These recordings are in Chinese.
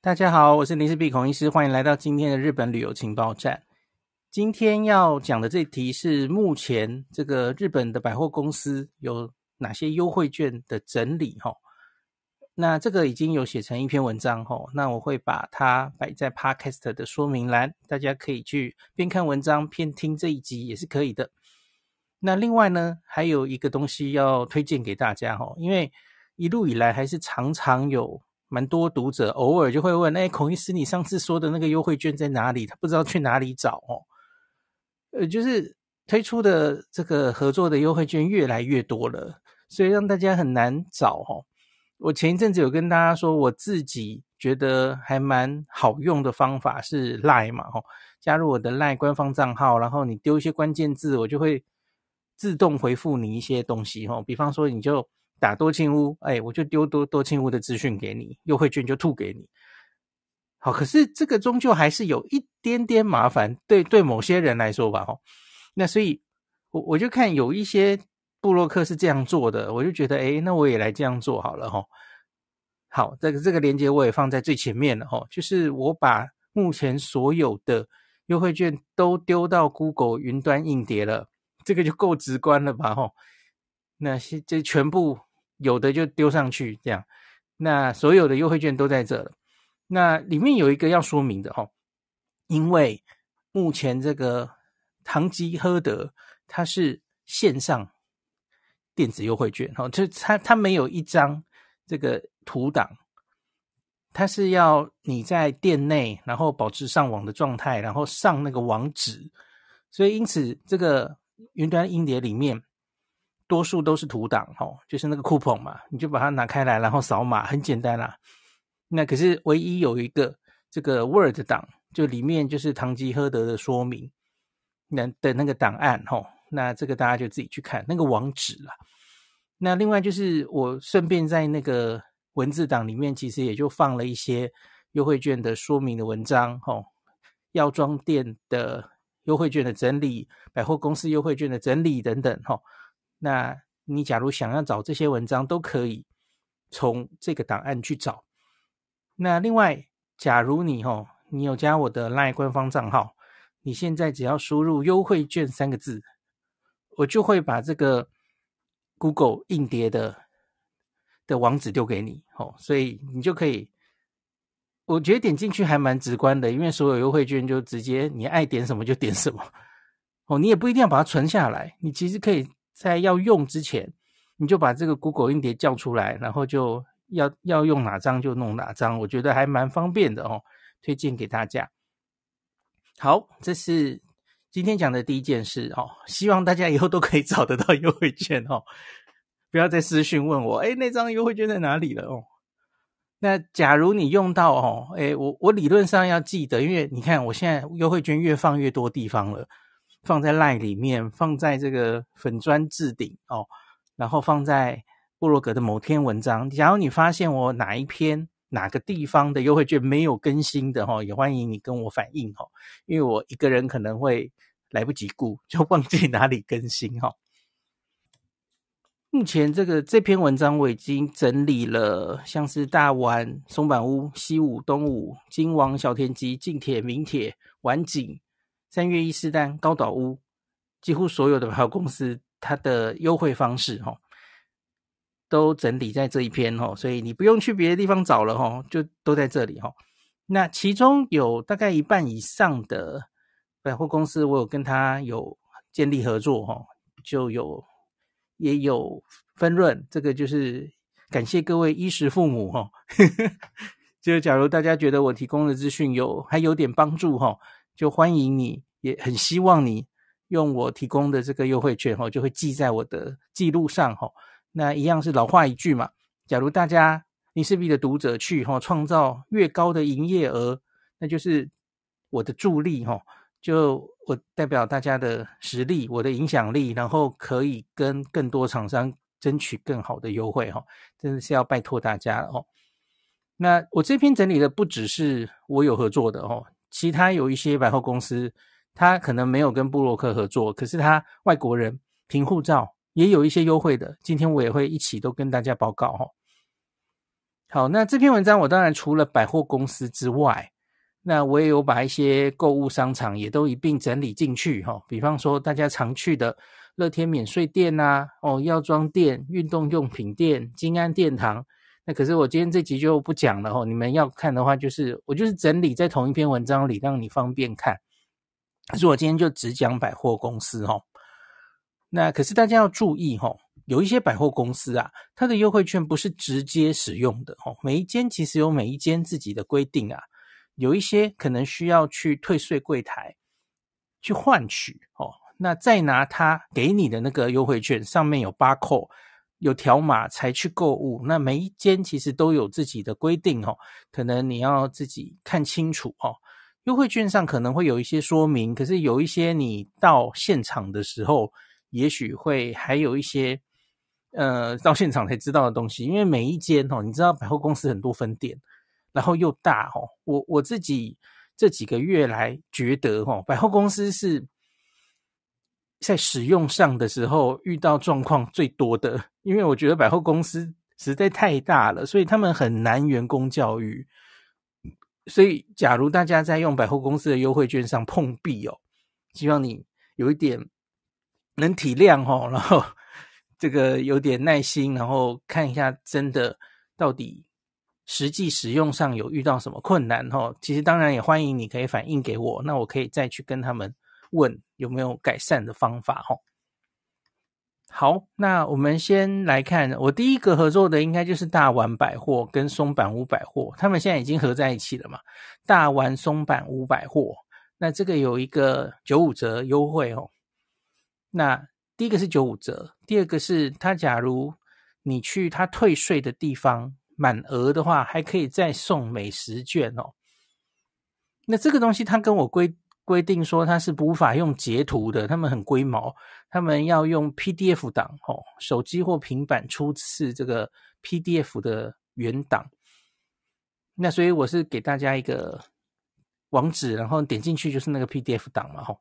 大家好，我是林氏碧孔医师，欢迎来到今天的日本旅游情报站。今天要讲的这题是目前这个日本的百货公司有哪些优惠券的整理哈。那这个已经有写成一篇文章哈，那我会把它摆在 Podcast 的说明栏，大家可以去边看文章边听这一集也是可以的。那另外呢，还有一个东西要推荐给大家哈，因为一路以来还是常常有。蛮多读者偶尔就会问，哎，孔医师，你上次说的那个优惠券在哪里？他不知道去哪里找哦。呃，就是推出的这个合作的优惠券越来越多了，所以让大家很难找哦。我前一阵子有跟大家说，我自己觉得还蛮好用的方法是赖嘛，哦，加入我的赖官方账号，然后你丢一些关键字，我就会自动回复你一些东西哦。比方说，你就。打多清屋，哎，我就丢多多清屋的资讯给你，优惠券就吐给你。好，可是这个终究还是有一点点麻烦，对对某些人来说吧，哦，那所以，我我就看有一些布洛克是这样做的，我就觉得，哎，那我也来这样做好了，吼。好，这个这个链接我也放在最前面了，吼。就是我把目前所有的优惠券都丢到 Google 云端硬碟了，这个就够直观了吧，吼。那些这全部。有的就丢上去这样，那所有的优惠券都在这了。那里面有一个要说明的哈，因为目前这个唐吉诃德它是线上电子优惠券哈，就它它没有一张这个图档，它是要你在店内，然后保持上网的状态，然后上那个网址，所以因此这个云端音碟里面。多数都是图档哦，就是那个酷 n 嘛，你就把它拿开来，然后扫码，很简单啦。那可是唯一有一个这个 Word 档，就里面就是《堂吉诃德》的说明，那的那个档案哦。那这个大家就自己去看那个网址啦。那另外就是我顺便在那个文字档里面，其实也就放了一些优惠券的说明的文章哦，药妆店的优惠券的整理，百货公司优惠券的整理等等哈。那你假如想要找这些文章，都可以从这个档案去找。那另外，假如你哦，你有加我的 LINE 官方账号，你现在只要输入优惠券三个字，我就会把这个 Google 硬碟的的网址丢给你哦，所以你就可以。我觉得点进去还蛮直观的，因为所有优惠券就直接你爱点什么就点什么 哦，你也不一定要把它存下来，你其实可以。在要用之前，你就把这个 Google 硬碟叫出来，然后就要要用哪张就弄哪张，我觉得还蛮方便的哦，推荐给大家。好，这是今天讲的第一件事哦，希望大家以后都可以找得到优惠券哦，不要再私讯问我，哎，那张优惠券在哪里了哦？那假如你用到哦，哎，我我理论上要记得，因为你看我现在优惠券越放越多地方了。放在 LINE 里面，放在这个粉砖置顶哦，然后放在布洛格的某篇文章。假如你发现我哪一篇、哪个地方的优惠券没有更新的哈，也欢迎你跟我反映哦，因为我一个人可能会来不及顾，就忘记哪里更新哈。目前这个这篇文章我已经整理了，像是大丸、松板屋、西武、东武、金王、小田急、近铁、名铁、晚景、三月一四单高岛屋，几乎所有的百货公司它的优惠方式哈，都整理在这一篇哈，所以你不用去别的地方找了哈，就都在这里哈。那其中有大概一半以上的百货公司，我有跟他有建立合作哈，就有也有分润。这个就是感谢各位衣食父母哈。就假如大家觉得我提供的资讯有还有点帮助哈，就欢迎你。也很希望你用我提供的这个优惠券，哈，就会记在我的记录上，哈。那一样是老话一句嘛。假如大家你是我的读者去，哈，创造越高的营业额，那就是我的助力，哈。就我代表大家的实力，我的影响力，然后可以跟更多厂商争取更好的优惠，哈。真的是要拜托大家哦。那我这篇整理的不只是我有合作的哦，其他有一些百货公司。他可能没有跟布洛克合作，可是他外国人凭护照也有一些优惠的。今天我也会一起都跟大家报告哈。好，那这篇文章我当然除了百货公司之外，那我也有把一些购物商场也都一并整理进去哈。比方说大家常去的乐天免税店啊，哦，药妆店、运动用品店、金安殿堂。那可是我今天这集就不讲了哦，你们要看的话，就是我就是整理在同一篇文章里，让你方便看。可是我今天就只讲百货公司哦。那可是大家要注意哦，有一些百货公司啊，它的优惠券不是直接使用的哦。每一间其实有每一间自己的规定啊，有一些可能需要去退税柜台去换取哦。那再拿他给你的那个优惠券，上面有八扣，有条码才去购物。那每一间其实都有自己的规定哦，可能你要自己看清楚哦。优惠券上可能会有一些说明，可是有一些你到现场的时候，也许会还有一些呃到现场才知道的东西。因为每一间哦，你知道百货公司很多分店，然后又大哦。我我自己这几个月来觉得哦，百货公司是在使用上的时候遇到状况最多的，因为我觉得百货公司实在太大了，所以他们很难员工教育。所以，假如大家在用百货公司的优惠券上碰壁哦，希望你有一点能体谅哦，然后这个有点耐心，然后看一下真的到底实际使用上有遇到什么困难哦。其实当然也欢迎你可以反映给我，那我可以再去跟他们问有没有改善的方法哦。好，那我们先来看，我第一个合作的应该就是大丸百货跟松坂屋百货，他们现在已经合在一起了嘛，大丸松坂屋百货。那这个有一个九五折优惠哦。那第一个是九五折，第二个是他假如你去他退税的地方满额的话，还可以再送美食券哦。那这个东西它跟我规。规定说它是无法用截图的，他们很龟毛，他们要用 PDF 档哦，手机或平板初次这个 PDF 的原档。那所以我是给大家一个网址，然后点进去就是那个 PDF 档嘛吼。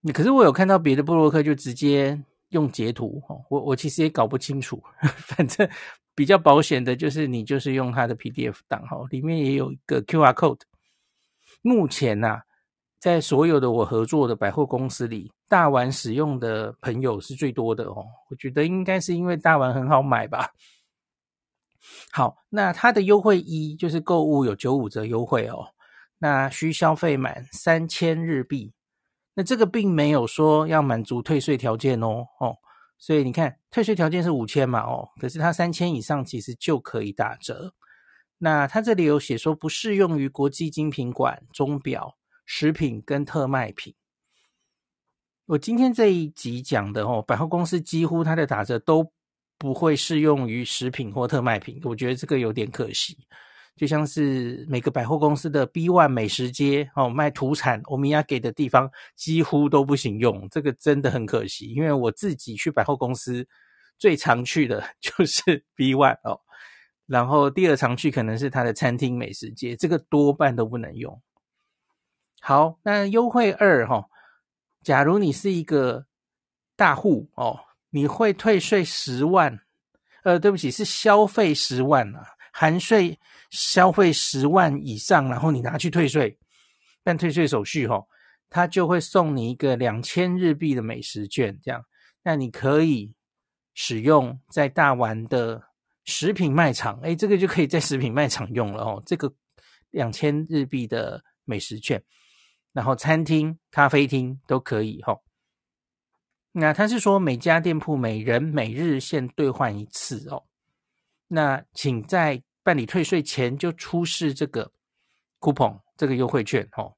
你可是我有看到别的布洛克就直接用截图哦，我我其实也搞不清楚，反正比较保险的就是你就是用它的 PDF 档哈，里面也有一个 QR code。目前呐。在所有的我合作的百货公司里，大丸使用的朋友是最多的哦。我觉得应该是因为大丸很好买吧。好，那它的优惠一就是购物有九五折优惠哦。那需消费满三千日币。那这个并没有说要满足退税条件哦，哦，所以你看退税条件是五千嘛，哦，可是它三千以上其实就可以打折。那它这里有写说不适用于国际精品馆钟表。食品跟特卖品，我今天这一集讲的哦，百货公司几乎它的打折都不会适用于食品或特卖品，我觉得这个有点可惜。就像是每个百货公司的 B One 美食街哦，卖土产，欧米亚给的地方几乎都不行用，这个真的很可惜。因为我自己去百货公司最常去的 就是 B One 哦，然后第二常去可能是它的餐厅美食街，这个多半都不能用。好，那优惠二哈，假如你是一个大户哦，你会退税十万，呃，对不起，是消费十万啊，含税消费十万以上，然后你拿去退税，办退税手续哈，他就会送你一个两千日币的美食券，这样，那你可以使用在大丸的食品卖场，哎，这个就可以在食品卖场用了哦，这个两千日币的美食券。然后餐厅、咖啡厅都可以吼。那他是说每家店铺每人每日限兑换一次哦。那请在办理退税前就出示这个 coupon 这个优惠券哦。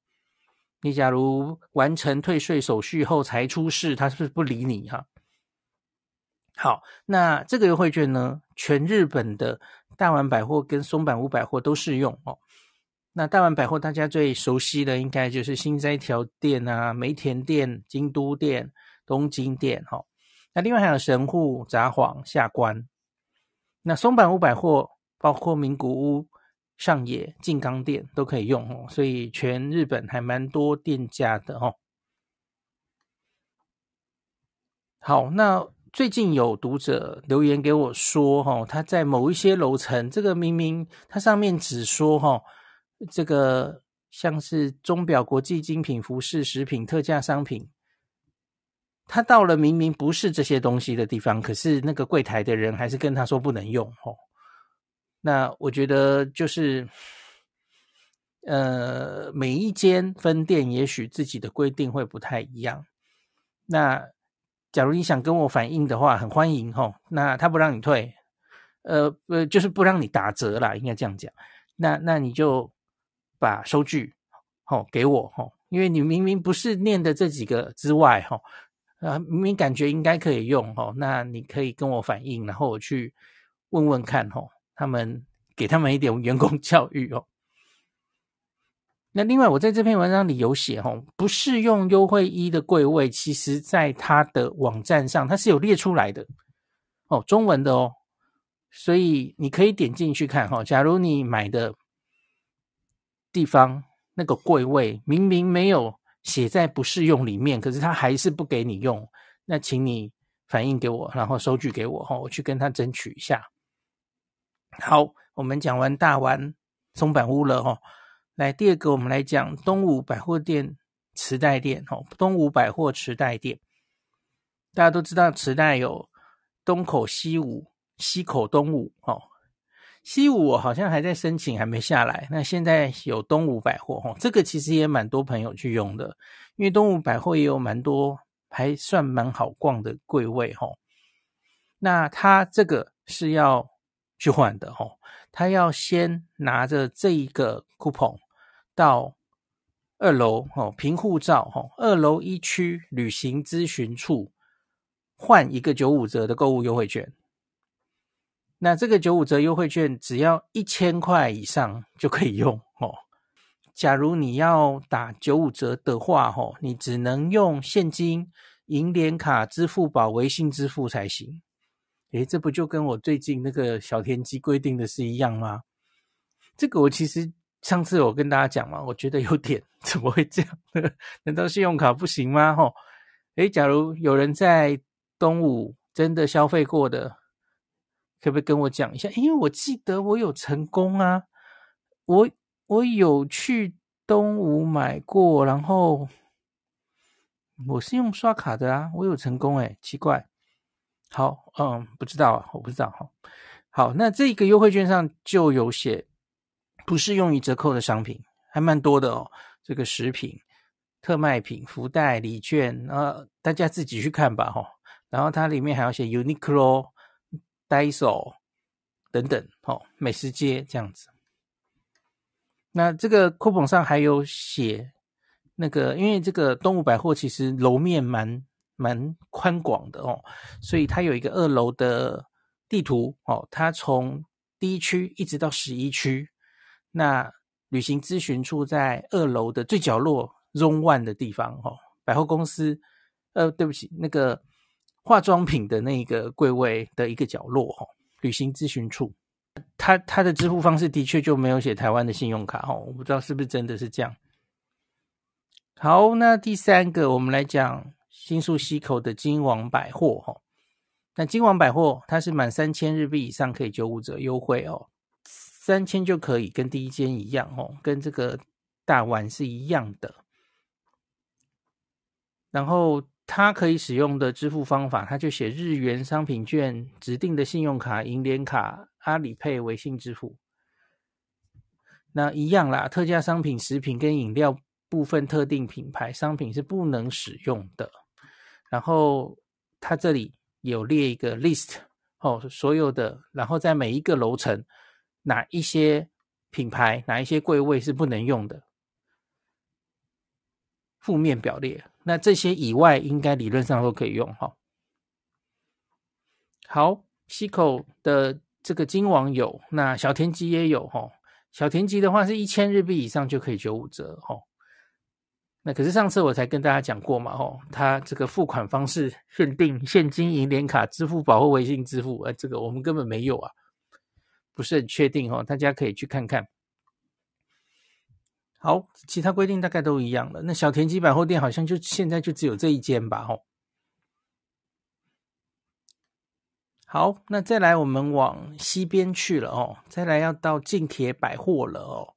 你假如完成退税手续后才出示，他是不是不理你哈？好，那这个优惠券呢，全日本的大丸百货跟松坂屋百货都适用哦。那大丸百货大家最熟悉的应该就是新斋条店啊、梅田店、京都店、东京店哈。那另外还有神户、札幌、下关。那松坂屋百货包括名古屋、上野、静冈店都可以用哦，所以全日本还蛮多店家的哦。好，那最近有读者留言给我说哈，他在某一些楼层，这个明明它上面只说哈。这个像是钟表、国际精品、服饰、食品、特价商品，他到了明明不是这些东西的地方，可是那个柜台的人还是跟他说不能用哦。那我觉得就是，呃，每一间分店也许自己的规定会不太一样。那假如你想跟我反映的话，很欢迎吼。那他不让你退，呃呃，就是不让你打折啦，应该这样讲。那那你就。把收据哦给我哦，因为你明明不是念的这几个之外哦，啊，明明感觉应该可以用哦，那你可以跟我反映，然后我去问问看哦，他们给他们一点员工 教育哦。那另外我在这篇文章里有写吼，不适用优惠一的柜位，其实在它的网站上它是有列出来的哦，中文的哦，所以你可以点进去看哈。假如你买的。地方那个柜位明明没有写在不适用里面，可是他还是不给你用，那请你反映给我，然后收据给我哈，我去跟他争取一下。好，我们讲完大湾松板屋了哈，来第二个我们来讲东武百货店磁带店哈，东武百货磁带店，大家都知道磁带有东口西武、西口东武哈。西武我好像还在申请，还没下来。那现在有东吴百货，吼，这个其实也蛮多朋友去用的，因为东吴百货也有蛮多还算蛮好逛的柜位，吼。那他这个是要去换的，吼，他要先拿着这一个 coupon 到二楼，吼，凭护照，吼，二楼一区旅行咨询处换一个九五折的购物优惠券。那这个九五折优惠券只要一千块以上就可以用哦。假如你要打九五折的话，哦，你只能用现金、银联卡、支付宝、微信支付才行。诶，这不就跟我最近那个小天机规定的是一样吗？这个我其实上次我跟大家讲嘛，我觉得有点 怎么会这样？难道信用卡不行吗？吼，诶，假如有人在东武真的消费过的。可不可以跟我讲一下？因为我记得我有成功啊，我我有去东吴买过，然后我是用刷卡的啊，我有成功哎，奇怪。好，嗯，不知道啊，我不知道哈。好，那这个优惠券上就有写，不适用于折扣的商品，还蛮多的哦。这个食品特卖品、福袋礼券啊，大家自己去看吧哈。然后它里面还要写 UNIQLO。来一首，等等，哦，美食街这样子。那这个 coupon 上还有写那个，因为这个东吴百货其实楼面蛮蛮宽广的哦，所以它有一个二楼的地图哦，它从第一区一直到十一区。那旅行咨询处在二楼的最角落 zone one 的地方哦，百货公司，呃，对不起，那个。化妆品的那个柜位的一个角落，哈，旅行咨询处，它它的支付方式的确就没有写台湾的信用卡，哈，我不知道是不是真的是这样。好，那第三个我们来讲新宿西口的金王百货，哈，那金王百货它是满三千日币以上可以九五折优惠哦，三千就可以跟第一间一样，哦，跟这个大丸是一样的，然后。它可以使用的支付方法，他就写日元商品券、指定的信用卡、银联卡、阿里配、微信支付。那一样啦。特价商品、食品跟饮料部分特定品牌商品是不能使用的。然后他这里有列一个 list 哦，所有的，然后在每一个楼层，哪一些品牌、哪一些柜位是不能用的，负面表列。那这些以外，应该理论上都可以用哈。好，西口的这个金网有，那小田鸡也有哈。小田鸡的话是一千日币以上就可以九五折哈。那可是上次我才跟大家讲过嘛吼，它这个付款方式限定现金、银联卡、支付宝或微信支付，呃，这个我们根本没有啊，不是很确定哦，大家可以去看看。好，其他规定大概都一样了。那小田急百货店好像就现在就只有这一间吧？吼。好，那再来我们往西边去了哦。再来要到近铁百货了哦，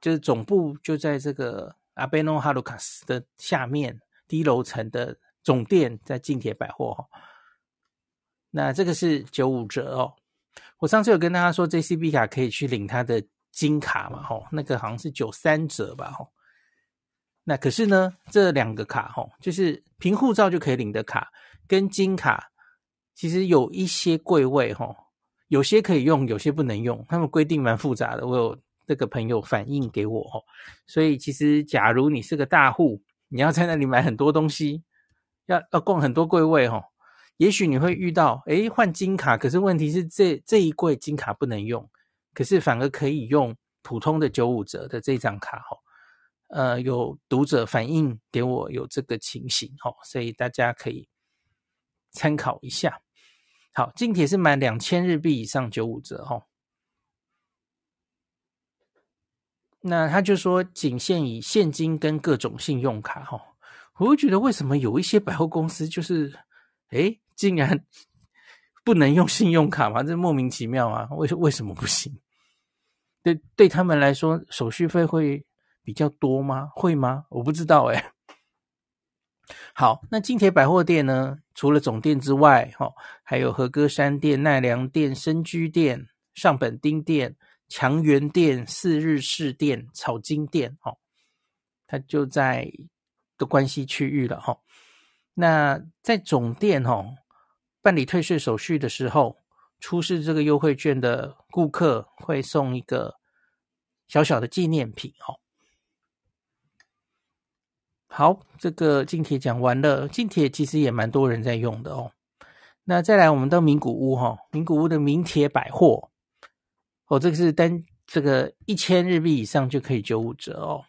就是总部就在这个阿贝诺哈鲁卡斯的下面低楼层的总店在近铁百货哦。那这个是九五折哦。我上次有跟大家说，JCB 卡可以去领它的。金卡嘛，吼，那个好像是九三折吧，吼。那可是呢，这两个卡，吼，就是凭护照就可以领的卡，跟金卡，其实有一些柜位，吼，有些可以用，有些不能用。他们规定蛮复杂的，我有这个朋友反映给我，吼。所以其实，假如你是个大户，你要在那里买很多东西，要要逛很多柜位，吼，也许你会遇到，诶换金卡，可是问题是，这这一柜金卡不能用。可是反而可以用普通的九五折的这张卡哈，呃，有读者反映给我有这个情形哈，所以大家可以参考一下。好，近铁是满两千日币以上九五折哦。那他就说仅限于现金跟各种信用卡哈，我会觉得为什么有一些百货公司就是诶竟然 不能用信用卡嘛，这莫名其妙啊，为为什么不行？对，对他们来说，手续费会比较多吗？会吗？我不知道诶。好，那金铁百货店呢？除了总店之外，哈，还有和歌山店、奈良店、深居店、上本町店、强源店、四日市店、草津店，哈，它就在的关系区域了，哈。那在总店，哈，办理退税手续的时候。出示这个优惠券的顾客会送一个小小的纪念品哦。好，这个近铁讲完了，近铁其实也蛮多人在用的哦。那再来，我们到名古屋哈，名古屋的名铁百货，哦，这个是单这个一千日币以上就可以九五折哦。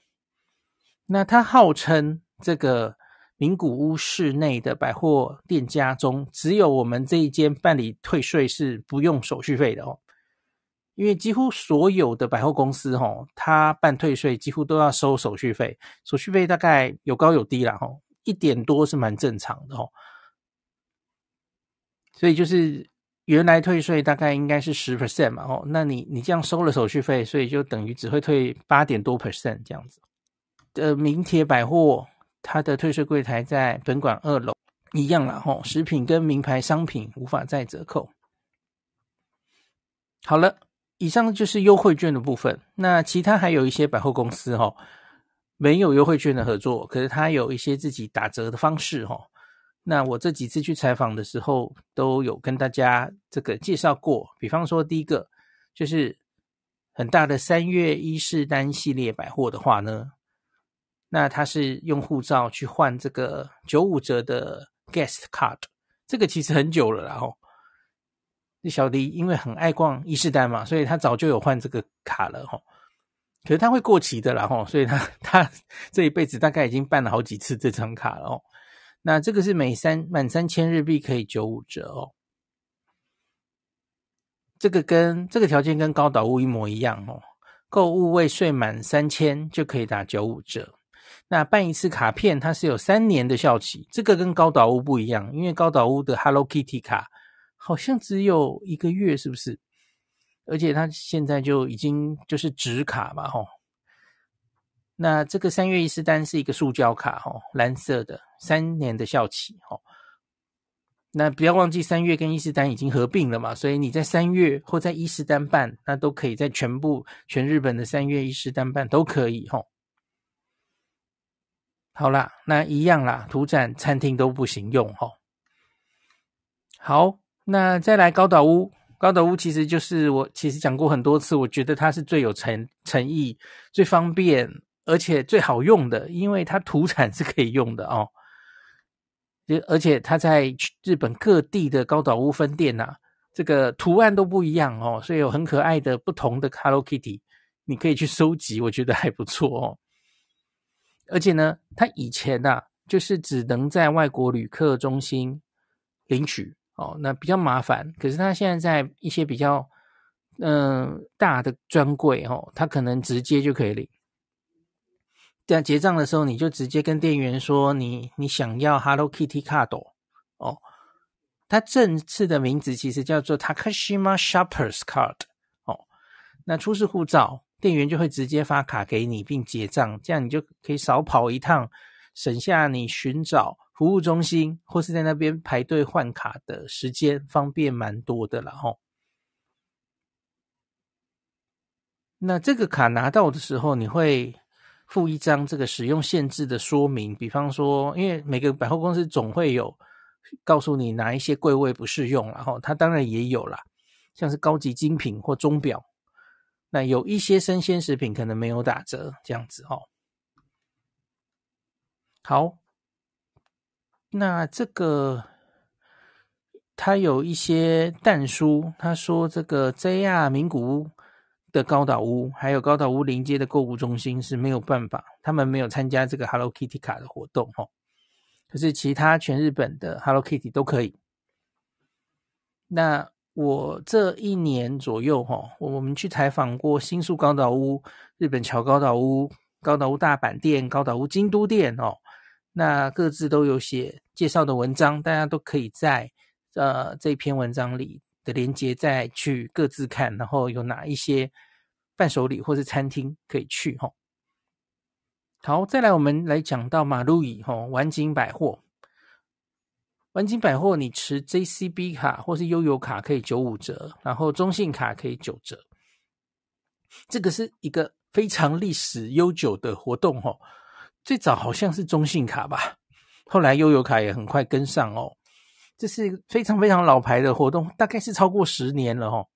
那它号称这个。名古屋市内的百货店家中，只有我们这一间办理退税是不用手续费的哦。因为几乎所有的百货公司哦，它办退税几乎都要收手续费，手续费大概有高有低啦。哦，一点多是蛮正常的哦。所以就是原来退税大概应该是十 percent 嘛。哦，那你你这样收了手续费，所以就等于只会退八点多 percent 这样子。呃，名铁百货。它的退税柜台在本馆二楼，一样啦吼。食品跟名牌商品无法再折扣。好了，以上就是优惠券的部分。那其他还有一些百货公司哈，没有优惠券的合作，可是它有一些自己打折的方式哈。那我这几次去采访的时候，都有跟大家这个介绍过。比方说，第一个就是很大的三月伊势丹系列百货的话呢。那他是用护照去换这个九五折的 Guest Card，这个其实很久了，哦。后小迪因为很爱逛伊势丹嘛，所以他早就有换这个卡了，哦。可是他会过期的，啦，哦，所以他 他这一辈子大概已经办了好几次这张卡了，哦。那这个是每三满三千日币可以九五折哦，这个跟这个条件跟高岛屋一模一样哦，购物未税满三千就可以打九五折。那办一次卡片，它是有三年的效期，这个跟高岛屋不一样，因为高岛屋的 Hello Kitty 卡好像只有一个月，是不是？而且它现在就已经就是纸卡嘛，吼。那这个三月一式单是一个塑胶卡，吼，蓝色的，三年的效期，吼。那不要忘记三月跟一式丹已经合并了嘛，所以你在三月或在一式丹办，那都可以在全部全日本的三月一式丹办都可以，吼。好啦，那一样啦，土产餐厅都不行用哦。好，那再来高岛屋，高岛屋其实就是我其实讲过很多次，我觉得它是最有诚诚意、最方便，而且最好用的，因为它土产是可以用的哦。就而且它在日本各地的高岛屋分店呐，这个图案都不一样哦，所以有很可爱的不同的 Hello Kitty，你可以去收集，我觉得还不错哦。而且呢，他以前呐，就是只能在外国旅客中心领取哦，那比较麻烦。可是他现在在一些比较嗯大的专柜哦，他可能直接就可以领。在结账的时候，你就直接跟店员说你你想要 Hello Kitty 卡朵哦。它正式的名字其实叫做 Takashima Shoppers Card 哦。那出示护照。店员就会直接发卡给你并结账，这样你就可以少跑一趟，省下你寻找服务中心或是在那边排队换卡的时间，方便蛮多的了吼。那这个卡拿到的时候，你会附一张这个使用限制的说明，比方说，因为每个百货公司总会有告诉你哪一些柜位不适用，然后它当然也有啦，像是高级精品或钟表。那有一些生鲜食品可能没有打折，这样子哦。好，那这个他有一些蛋书，他说这个 JR 名古屋的高岛屋，还有高岛屋临街的购物中心是没有办法，他们没有参加这个 Hello Kitty 卡的活动哦。可是其他全日本的 Hello Kitty 都可以。那。我这一年左右，哈，我我们去采访过新宿高岛屋、日本桥高岛屋、高岛屋大阪店、高岛屋京都店哦，那各自都有写介绍的文章，大家都可以在呃这篇文章里的连接再去各自看，然后有哪一些伴手礼或是餐厅可以去哈。好，再来我们来讲到马路椅哈，丸景百货。万金百货，你持 JCB 卡或是悠游卡可以九五折，然后中信卡可以九折。这个是一个非常历史悠久的活动哦，最早好像是中信卡吧，后来悠游卡也很快跟上哦。这是一个非常非常老牌的活动，大概是超过十年了哦。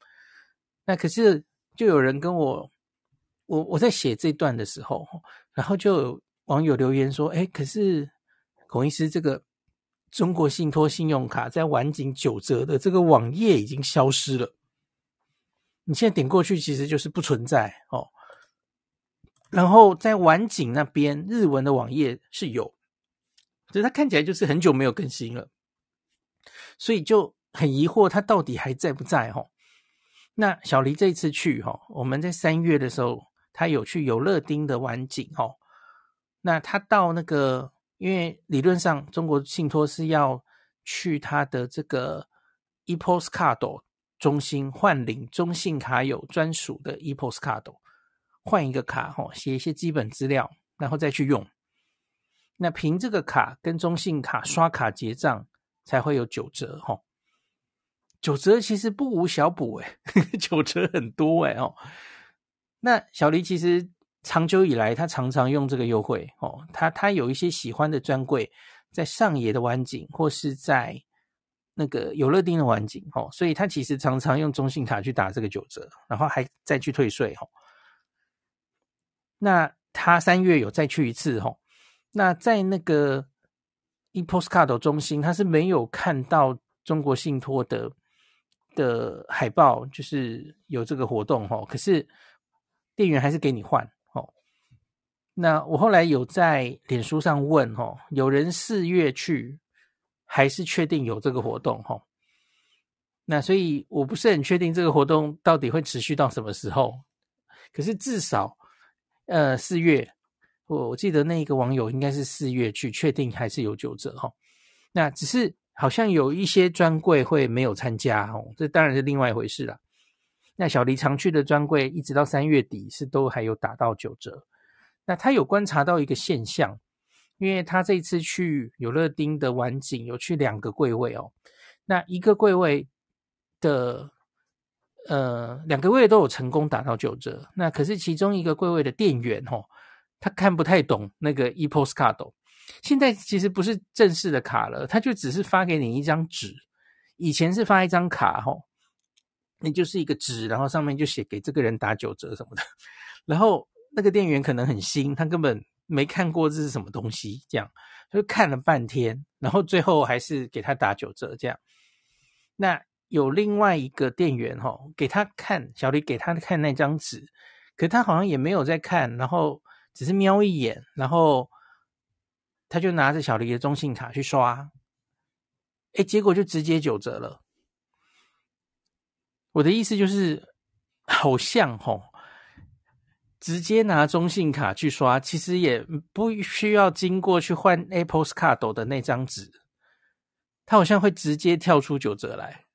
那可是就有人跟我，我我在写这段的时候，然后就有网友留言说：“哎，可是孔医师这个。”中国信托信用卡在晚景九折的这个网页已经消失了，你现在点过去其实就是不存在哦。然后在晚景那边日文的网页是有，所以它看起来就是很久没有更新了，所以就很疑惑它到底还在不在哈。那小黎这次去哈，我们在三月的时候他有去有乐町的晚景哈，那他到那个。因为理论上，中国信托是要去他的这个 epos card 中心换领中信卡有专属的 epos card，换一个卡哈，写一些基本资料，然后再去用。那凭这个卡跟中信卡刷卡结账才会有九折哈，九折其实不无小补哎，九折很多诶哦。那小黎其实。长久以来，他常常用这个优惠哦。他他有一些喜欢的专柜，在上野的湾景或是在那个有乐町的湾景哦，所以他其实常常用中信卡去打这个九折，然后还再去退税哦。那他三月有再去一次哦。那在那个 ePostcard 中心，他是没有看到中国信托的的海报，就是有这个活动哦。可是店员还是给你换。那我后来有在脸书上问哦，有人四月去，还是确定有这个活动哈。那所以我不是很确定这个活动到底会持续到什么时候。可是至少，呃，四月，我我记得那一个网友应该是四月去，确定还是有九折哈。那只是好像有一些专柜会没有参加哦，这当然是另外一回事了。那小黎常去的专柜，一直到三月底是都还有打到九折。那他有观察到一个现象，因为他这次去有乐町的晚景，有去两个柜位哦，那一个柜位的呃两个柜位都有成功打到九折，那可是其中一个柜位的店员哦，他看不太懂那个 epos card。现在其实不是正式的卡了，他就只是发给你一张纸，以前是发一张卡吼，那就是一个纸，然后上面就写给这个人打九折什么的，然后。那个店员可能很新，他根本没看过这是什么东西，这样就看了半天，然后最后还是给他打九折。这样，那有另外一个店员哈，给他看小李给他看那张纸，可他好像也没有在看，然后只是瞄一眼，然后他就拿着小李的中信卡去刷，哎，结果就直接九折了。我的意思就是，好像哦。直接拿中信卡去刷，其实也不需要经过去换 Apple Card 的那张纸，它好像会直接跳出九折来。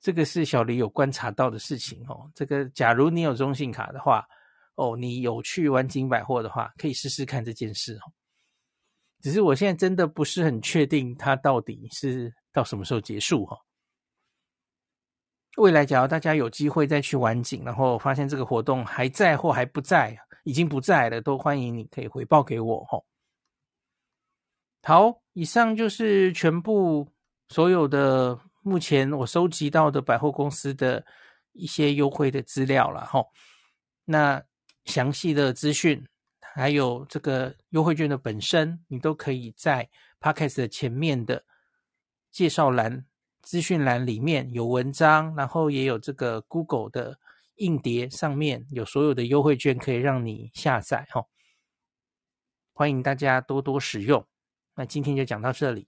这个是小李有观察到的事情哦。这个，假如你有中信卡的话，哦，你有去玩金百货的话，可以试试看这件事哦。只是我现在真的不是很确定它到底是到什么时候结束哈。未来，只要大家有机会再去玩景，然后发现这个活动还在或还不在，已经不在了，都欢迎你可以回报给我吼。好，以上就是全部所有的目前我收集到的百货公司的一些优惠的资料了吼。那详细的资讯还有这个优惠券的本身，你都可以在 podcast 的前面的介绍栏。资讯栏里面有文章，然后也有这个 Google 的硬碟，上面有所有的优惠券可以让你下载哈，欢迎大家多多使用。那今天就讲到这里。